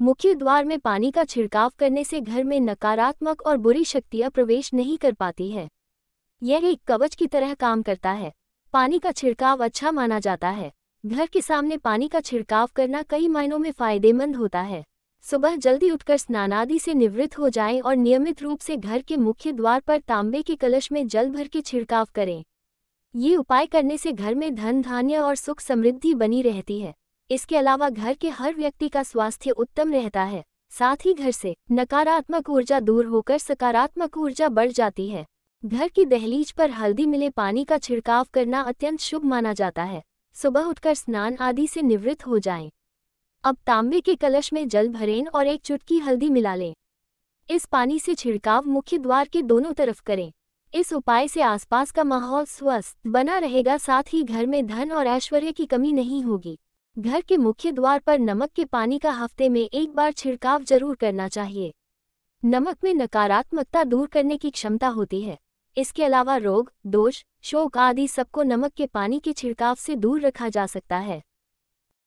मुख्य द्वार में पानी का छिड़काव करने से घर में नकारात्मक और बुरी शक्तियां प्रवेश नहीं कर पाती हैं यह एक कवच की तरह काम करता है पानी का छिड़काव अच्छा माना जाता है घर के सामने पानी का छिड़काव करना कई मायनों में फायदेमंद होता है सुबह जल्दी उठकर स्नानादि से निवृत्त हो जाएं और नियमित रूप से घर के मुख्य द्वार पर तांबे के कलश में जल भर के छिड़काव करें ये उपाय करने से घर में धन धान्य और सुख समृद्धि बनी रहती है इसके अलावा घर के हर व्यक्ति का स्वास्थ्य उत्तम रहता है साथ ही घर से नकारात्मक ऊर्जा दूर होकर सकारात्मक ऊर्जा बढ़ जाती है घर की दहलीज पर हल्दी मिले पानी का छिड़काव करना अत्यंत शुभ माना जाता है सुबह उठकर स्नान आदि से निवृत्त हो जाएं। अब तांबे के कलश में जल भरें और एक चुटकी हल्दी मिला लें इस पानी से छिड़काव मुख्य द्वार के दोनों तरफ करें इस उपाय से आसपास का माहौल स्वस्थ बना रहेगा साथ ही घर में धन और ऐश्वर्य की कमी नहीं होगी घर के मुख्य द्वार पर नमक के पानी का हफ्ते में एक बार छिड़काव जरूर करना चाहिए नमक में नकारात्मकता दूर करने की क्षमता होती है इसके अलावा रोग दोष शोक आदि सबको नमक के पानी के छिड़काव से दूर रखा जा सकता है